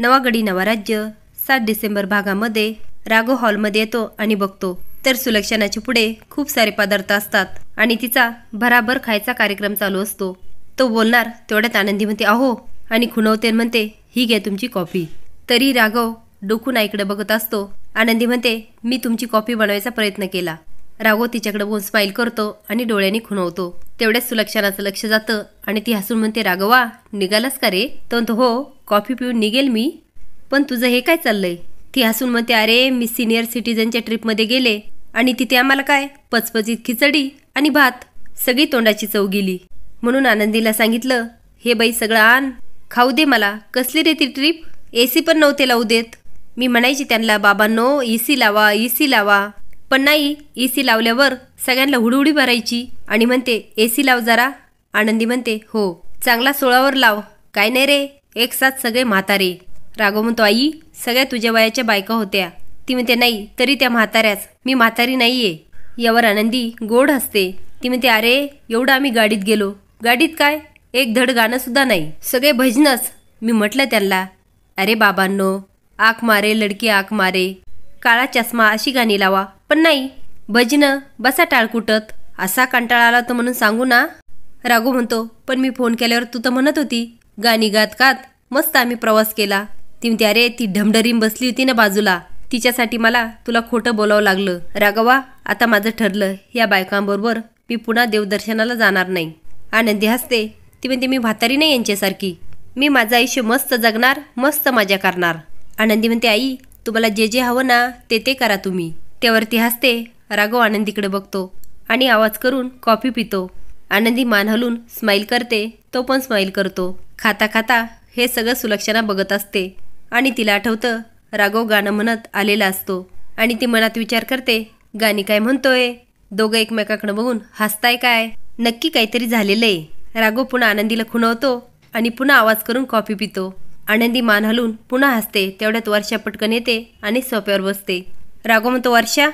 नवागडी नवा राज्य सात डिसेंबर भागामध्ये राघव हॉलमध्ये येतो आणि बघतो तर सुलक्षणाच्या पुढे खूप सारे पदार्थ असतात आणि तिचा भराभर खायचा कार्यक्रम चालू असतो तो बोलणार तेवढ्यात आनंदी म्हणते आहो आणि खुणवते म्हणते ही घ्या तुमची कॉफी तरी राघव डोकून आईकडे बघत असतो आनंदी म्हणते मी तुमची कॉफी बनवायचा प्रयत्न केला राघव तिच्याकडे बोन स्माईल करतो आणि डोळ्यांनी खुणवतो तेवढ्याच सुलक्षणाचं लक्ष जातं आणि ती हसून म्हणते रागवा निघालास का रे तंत हो कॉफी पिऊन निघेल मी पण तुझं हे काय चाललंय ती हसून म्हणते अरे मी सिनियर सिटीजनच्या ट्रिपमध्ये गेले आणि तिथे आम्हाला काय पचपचीत खिचडी आणि भात सगळी तोंडाची चव गेली म्हणून आनंदीला सांगितलं हे बाई सगळं आण खाऊ दे मला कसली रे ती ट्रिप ए सी पण नव्हते लावू देत मी म्हणायची त्यांना बाबांनो ए सी लावा ए सी लावा पण नाही ए सी लावल्यावर सगळ्यांना हुडहुडी भरायची आणि म्हणते ए सी लाव जरा आनंदी म्हणते हो चांगला सोळावर लाव काय नाही रे एक साथ सगळे म्हातारे रागो म्हणतो आई सगळ्या तुझ्या वयाच्या बायका होत्या ती म्हणते नाही तरी त्या म्हाताऱ्याच मी म्हातारी नाहीये यावर आनंदी गोड हसते ती म्हणते अरे एवढं आम्ही गाडीत गेलो गाडीत काय एक धड सुद्धा नाही सगळे भजनच मी म्हटलं त्यांना अरे बाबांनो आक मारे लडकी आक मारे काळा चष्मा अशी गाणी लावा पण नाही भजन बसा टाळकुटत असा कंटाळा आला तर म्हणून सांगू ना राघू म्हणतो पण मी फोन केल्यावर तू तर म्हणत होती गाणी गात गात मस्त आम्ही प्रवास केला ती म्हणते अरे ती ढमढरीम बसली होती ना बाजूला तिच्यासाठी मला तुला खोटं बोलावं लागलं राघवा आता माझं ठरलं या बायकांबरोबर मी पुन्हा देवदर्शनाला जाणार नाही आनंदी हसते ती म्हणते मी म्हातारी नाही यांच्यासारखी मी माझं आयुष्य मस्त जगणार मस्त मजा करणार आनंदी म्हणते आई तुम्हाला जे जे हवं ना ते ते करा तुम्ही त्यावरती हसते राघव आनंदीकडे बघतो आणि आवाज करून कॉफी पितो आनंदी मान हलून स्माईल करते तो पण स्माईल करतो खाता खाता हे सगळं सुलक्षणा बघत असते आणि तिला आठवतं राघव गाणं म्हणत आलेला असतो आणि ती मनात विचार करते गाणी काय म्हणतोय दोघं एकमेकाकडं बघून हसताय काय नक्की काहीतरी झालेलं आहे राघव पुन्हा आनंदीला खुणवतो आणि पुन्हा आवाज करून कॉफी पितो आनंदी मान हलून पुन्हा हसते तेवढ्यात वर्षा पटकन येते आणि सोप्यावर बसते राघव म्हणतो वर्षा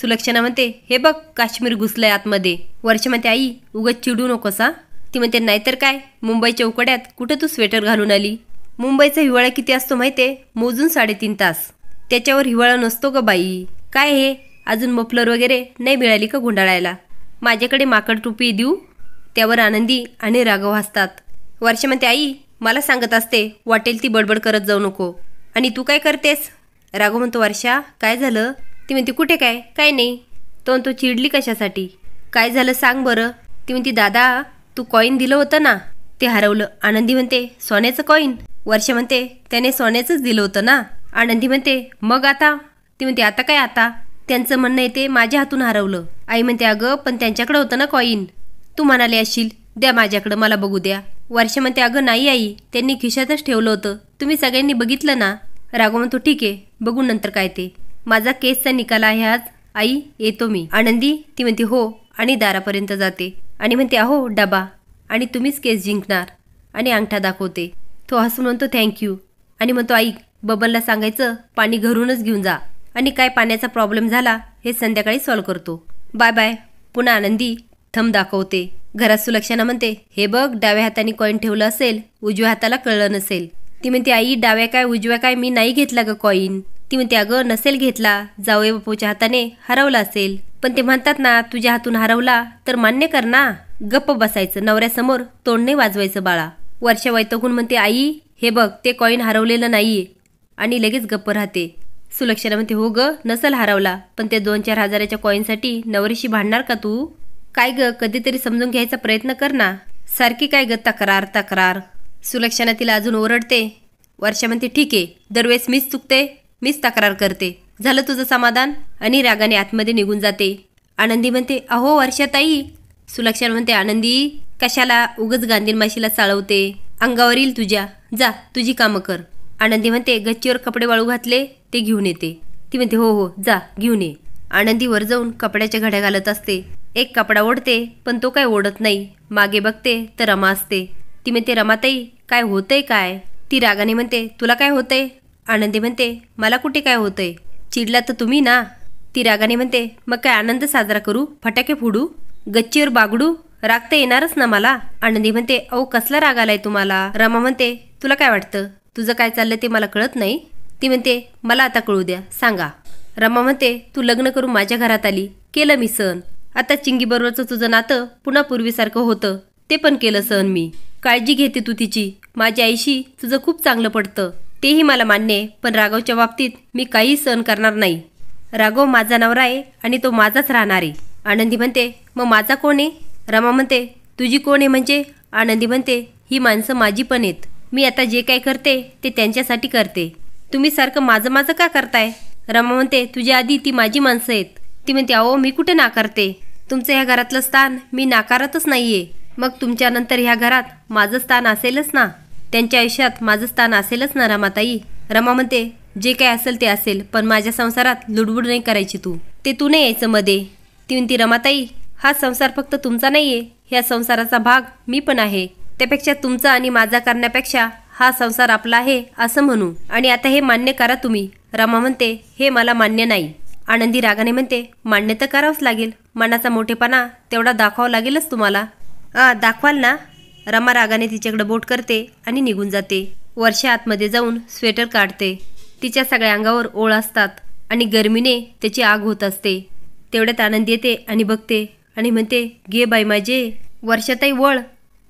सुलक्षणा म्हणते हे बघ काश्मीर घुसलंय आतमध्ये वर्षा म्हणते आई उगत चिडू नकोसा ती म्हणते नाहीतर काय मुंबईच्या उकड्यात कुठं तू स्वेटर घालून आली मुंबईचा हिवाळा किती असतो माहिती मोजून साडेतीन तास त्याच्यावर हिवाळा नसतो का बाई काय हे अजून मफलर वगैरे नाही मिळाली का गुंडाळायला माझ्याकडे माकड टोपी देऊ त्यावर आनंदी आणि राघव हसतात वर्षा म्हणते आई मला सांगत असते वाटेल ती बडबड करत जाऊ नको आणि तू काय करतेस राघव म्हणतो वर्षा काय झालं ती म्हणते कुठे काय काय नाही तो म्हणतो चिडली कशासाठी काय झालं सांग बरं ती म्हणते दादा तू कॉईन दिलं होतं ना ते हरवलं आनंदी म्हणते सोन्याचं कॉईन वर्षा म्हणते त्याने सोन्याचंच दिलं होतं ना आनंदी म्हणते मग आता ती म्हणते आता काय आता त्यांचं म्हणणं येते माझ्या हातून हरवलं आई म्हणते अगं पण त्यांच्याकडे होतं ना कॉईन तू म्हणाले असशील द्या माझ्याकडं मला बघू द्या वर्षमध्ये अगं नाही आई त्यांनी खिशातच ठेवलं होतं तुम्ही सगळ्यांनी बघितलं ना राघव म्हणतो ठीक आहे बघू नंतर काय ते माझा केसचा निकाल आहे आज आई येतो मी आनंदी ती म्हणते हो आणि दारापर्यंत जाते आणि म्हणते अहो डबा आणि तुम्हीच केस जिंकणार आणि अंगठा दाखवते तो हसून म्हणतो थँक्यू आणि म्हणतो आई बबनला सांगायचं पाणी घरूनच घेऊन जा आणि काय पाण्याचा प्रॉब्लेम झाला हे संध्याकाळी सॉल्व्ह करतो बाय बाय पुन्हा आनंदी थम दाखवते घरात सुलक्षणा म्हणते हे बघ डाव्या हाताने कॉईन ठेवलं असेल उजव्या हाताला कळलं नसेल ती म्हणते आई डाव्या काय उजव्या काय मी नाही घेतला ग कॉईन ती म्हणते अगं नसेल घेतला जावे बापूच्या हाताने हरवला असेल पण ते म्हणतात ना तुझ्या हातून हरवला तर मान्य कर ना गप्प बसायचं नवऱ्यासमोर तोंडने वाजवायचं बाळा वर्ष वैतगून म्हणते आई हे बघ ते कॉईन हरवलेलं नाहीये आणि लगेच गप्प राहते सुलक्षणा म्हणते हो ग नसल हरवला पण ते दोन चार हजाराच्या कॉईनसाठी नवरीशी भांडणार का तू काय ग कधीतरी समजून घ्यायचा प्रयत्न कर ना सारखी काय ग तक्रार तक्रार सुलक्षणा तिला अजून ओरडते वर्षा म्हणते ठीक आहे दरवेळेस मीच चुकते मीच तक्रार करते झालं तुझं समाधान आणि रागाने आतमध्ये निघून जाते आनंदी म्हणते अहो वर्षाताई सुलक्षण म्हणते आनंदी कशाला उगच गांधीमाशीला चालवते अंगावर येईल तुझ्या जा तुझी कामं कर आनंदी म्हणते गच्चीवर कपडे वाळू घातले ते घेऊन येते ती म्हणते हो हो जा घेऊन ये आनंदी वर जाऊन कपड्याच्या घड्या घालत असते एक कपडा ओढते पण तो काय ओढत नाही मागे बघते तर रमा असते ती म्हणते रमाताई काय होतंय काय ती रागाने म्हणते तुला काय होतंय आनंदी म्हणते मला कुठे काय होतंय चिडला तर तुम्ही ना ती रागाने म्हणते मग काय आनंद साजरा करू फटाके फोडू गच्चीवर बागडू राग तर येणारच ना मला आनंदी म्हणते अहो कसला राग आलाय तुम्हाला रमा म्हणते तुला काय वाटतं तुझं काय चाललंय ते मला कळत नाही ती म्हणते मला आता कळू द्या सांगा रमा म्हणते तू लग्न करून माझ्या घरात आली केलं मी सण आता चिंगीबरोबरचं तुझं नातं पुन्हा पूर्वीसारखं होतं ते पण केलं सहन मी काळजी घेते तू तिची माझ्या आईशी तुझं खूप चांगलं पडतं तेही मला मान्य आहे पण राघवच्या बाबतीत मी काहीही सहन करणार नाही राघव माझा नवरा आहे आणि तो माझाच राहणार आहे आनंदी म्हणते मग माझा कोण आहे रमा म्हणते तुझी कोण आहे म्हणजे आनंदी म्हणते ही माणसं माझी पण आहेत मी आता जे काय करते ते त्यांच्यासाठी करते तुम्ही सारखं माझं माझं का करताय रमा म्हणते तुझ्या आधी ती माझी माणसं आहेत ती म्हणते अहो मी ना नाकारते तुमचं ह्या घरातलं स्थान मी नाकारतच नाहीये मग तुमच्यानंतर ह्या घरात माझं स्थान असेलच ना त्यांच्या आयुष्यात माझं स्थान असेलच ना रमाताई रमा म्हणते जे काय असेल ते असेल पण माझ्या संसारात लुडबुड नाही करायची तू ते तू नाही यायचं मध्ये ती म्हणती रमाताई हा संसार फक्त तुमचा नाही आहे ह्या संसाराचा भाग मी पण आहे त्यापेक्षा तुमचा आणि माझा करण्यापेक्षा हा संसार आपला आहे असं म्हणू आणि आता हे मान्य करा तुम्ही रमा म्हणते हे मला मान्य नाही आनंदी रागाने म्हणते मान्य तर करावंच लागेल मनाचा मोठेपणा तेवढा दाखवावा लागेलच तुम्हाला आ दाखवाल ना रमा रागाने तिच्याकडे बोट करते आणि निघून जाते वर्षा आतमध्ये जाऊन स्वेटर काढते तिच्या सगळ्या अंगावर ओळ असतात आणि गरमीने त्याची आग होत असते तेवढ्यात आनंद येते आणि बघते आणि म्हणते घे बाई माझे वर्षातही वळ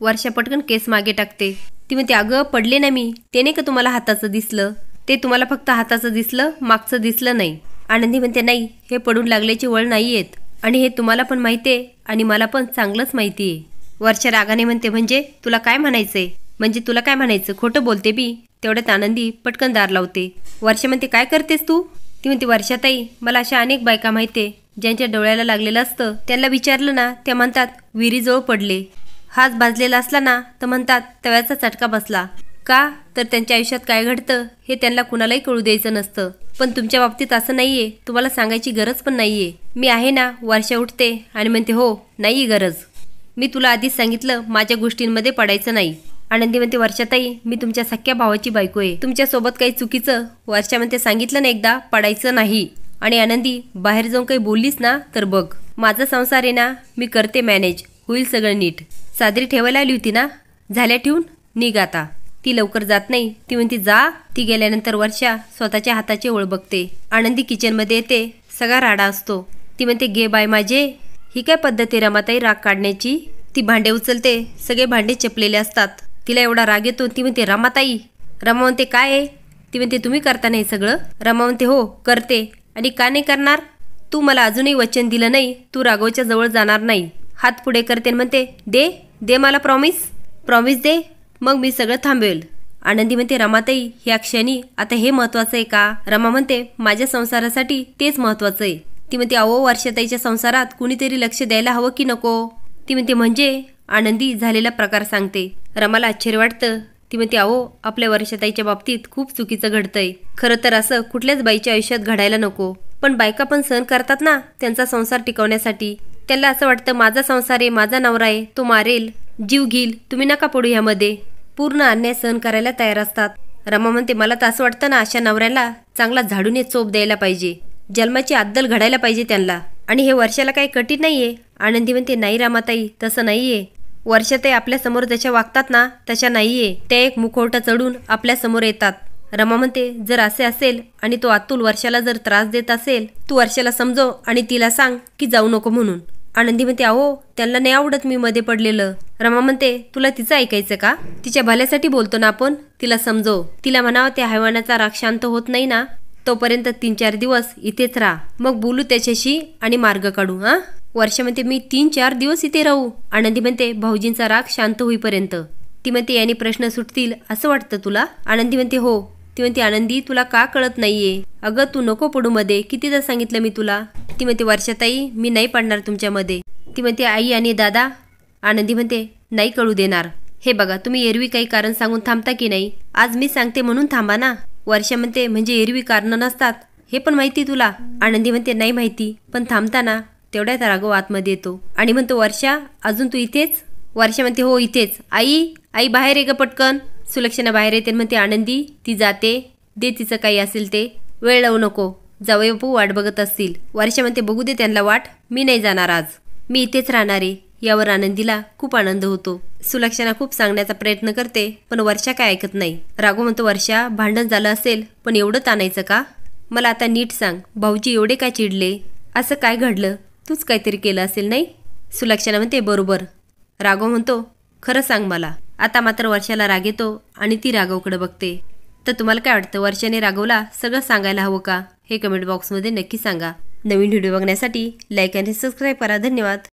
वर्षा पटकन केस मागे टाकते ती म्हणते अगं पडले ना मी ते नाही का तुम्हाला हाताचं दिसलं ते तुम्हाला फक्त हाताचं दिसलं मागचं दिसलं नाही आनंदी म्हणते नाही हे पडून लागल्याची वळ नाही आहेत आणि हे तुम्हाला पण माहिती आहे आणि मला पण चांगलंच माहिती आहे वर्षा रागाने म्हणते म्हणजे तुला काय म्हणायचंय म्हणजे तुला काय म्हणायचं खोटं बोलते बी तेवढ्यात आनंदी पटकन दार लावते वर्षा म्हणते काय करतेस तू ती म्हणते वर्षाताई मला अशा अनेक बायका माहिती आहे ज्यांच्या डोळ्याला लागलेलं असतं त्यांना विचारलं ना त्या म्हणतात विहिरीजवळ पडले हात भाजलेला असला ना तर म्हणतात तव्याचा चटका बसला का तर त्यांच्या आयुष्यात काय घडतं हे त्यांना कुणालाही कळू द्यायचं नसतं पण तुमच्या बाबतीत असं नाहीये तुम्हाला सांगायची गरज पण नाहीये मी आहे ना वर्षा उठते आणि म्हणते हो नाही गरज मी तुला आधीच सांगितलं माझ्या गोष्टींमध्ये पडायचं नाही आनंदी म्हणते वर्षाताई मी तुमच्या सख्या भावाची बायको आहे तुमच्यासोबत काही चुकीचं वर्षा म्हणते सांगितलं ना एकदा पडायचं नाही आणि आनंदी बाहेर जाऊन काही बोललीस ना तर बघ माझा संसार आहे ना मी करते मॅनेज होईल सगळं नीट सादरी ठेवायला आली होती ना झाल्या ठेवून निघ आता ती लवकर जात नाही ती म्हणती जा ती गेल्यानंतर वर्षा स्वतःच्या हाताचे ओळ बघते आनंदी किचनमध्ये येते सगळा राडा असतो ती म्हणते गे बाय माझे ही काय पद्धती रमाताई राग काढण्याची ती भांडे उचलते सगळे भांडे चपलेले असतात तिला एवढा राग येतो ती म्हणते रमाताई रमा म्हणते काय आहे ती म्हणते तुम्ही करता नाही सगळं रमा म्हणते हो करते आणि का नाही करणार तू मला अजूनही वचन दिलं नाही तू राघवच्या जवळ जाणार नाही हात पुढे करते म्हणते दे दे मला प्रॉमिस प्रॉमिस दे मग मी सगळं थांबवेल आनंदी म्हणते रमाताई ह्या क्षणी आता हे महत्त्वाचं आहे का रमा म्हणते माझ्या संसारासाठी तेच महत्त्वाचं आहे ती म्हणते अहो वर्षताईच्या संसारात कुणीतरी लक्ष द्यायला हवं की नको ती म्हणते म्हणजे आनंदी झालेला प्रकार सांगते रमाला आश्चर्य वाटतं ती म्हणते अहो आपल्या वर्षताईच्या बाबतीत खूप चुकीचं घडतंय खरं तर असं कुठल्याच बाईच्या आयुष्यात घडायला नको पण बायका पण सहन करतात ना त्यांचा संसार टिकवण्यासाठी त्याला असं वाटतं माझा संसार आहे माझा नवरा आहे तो मारेल जीव घेईल तुम्ही नका पडू यामध्ये पूर्ण अन्याय सहन करायला तयार असतात रमा म्हणते मला तर असं वाटतं ना अशा नवऱ्याला चांगला झाडूने चोप द्यायला पाहिजे जन्माची अद्दल घडायला पाहिजे त्यांना आणि हे वर्षाला काही कठीण नाही आहे आनंदी म्हणते नाही रामाताई तसं नाही आहे वर्षा आपल्यासमोर जशा वागतात ना तशा नाहीये आहे त्या एक मुखवटा चढून आपल्यासमोर येतात रमा म्हणते जर असे असेल आणि तो अतुल वर्षाला जर त्रास देत असेल तू वर्षाला समजव आणि तिला सांग की जाऊ नको म्हणून आनंदी म्हणते आहो त्यांना नाही आवडत मी मध्ये पडलेलं रमा म्हणते तुला तिचं ऐकायचं का तिच्या भल्यासाठी बोलतो ना आपण तिला समजो तिला म्हणावं त्या हैवानाचा राग शांत होत नाही ना तोपर्यंत तीन चार दिवस इथेच राहा मग बोलू त्याच्याशी आणि मार्ग काढू हां वर्ष म्हणते मी तीन चार दिवस इथे राहू आनंदी म्हणते भाऊजींचा राग शांत होईपर्यंत ती म्हणते याने प्रश्न सुटतील असं वाटतं तुला आनंदी म्हणते हो ती म्हणते आनंदी तुला का कळत नाहीये अगं तू नको पडू मध्ये कितीदा सांगितलं मी तुला ती म्हणते वर्षाताई मी नाही पडणार तुमच्यामध्ये ती म्हणते आई आणि दादा आनंदी म्हणते नाही कळू देणार हे बघा तुम्ही एरवी काही कारण सांगून थांबता की नाही आज मी सांगते म्हणून थांबा ना वर्षा म्हणते म्हणजे एरवी कारण नसतात हे पण माहिती तुला आनंदी म्हणते नाही माहिती पण थांबताना तेवढ्यात राघव आतमध्ये येतो आणि म्हणतो वर्षा अजून तू इथेच वर्षा म्हणते हो इथेच आई आई बाहेर ये ग पटकन सुलक्षणा बाहेर येते म्हणते आनंदी ती जाते दे तिचं काही असेल ते वेळ लावू नको जावई बापू वाट बघत असतील वर्षा म्हणते बघू दे त्यांना वाट मी नाही जाणार आज मी इथेच राहणार यावर आनंदीला खूप आनंद होतो सुलक्षणा खूप सांगण्याचा प्रयत्न करते पण वर्षा काय ऐकत नाही राघो म्हणतो वर्षा भांडण झालं असेल पण एवढं ताणायचं का मला आता नीट सांग भाऊजी एवढे काय चिडले असं काय घडलं तूच काहीतरी केलं असेल नाही सुलक्षणा म्हणते बरोबर राघो म्हणतो खरं सांग मला आता मात्र वर्षाला राग येतो आणि ती राघवकडे बघते तर तुम्हाला काय वाटतं वर्षाने रागवला सगळं सांगायला हवं का हे कमेंट बॉक्समध्ये नक्की सांगा नवीन व्हिडिओ बघण्यासाठी लाईक आणि सबस्क्राईब करा धन्यवाद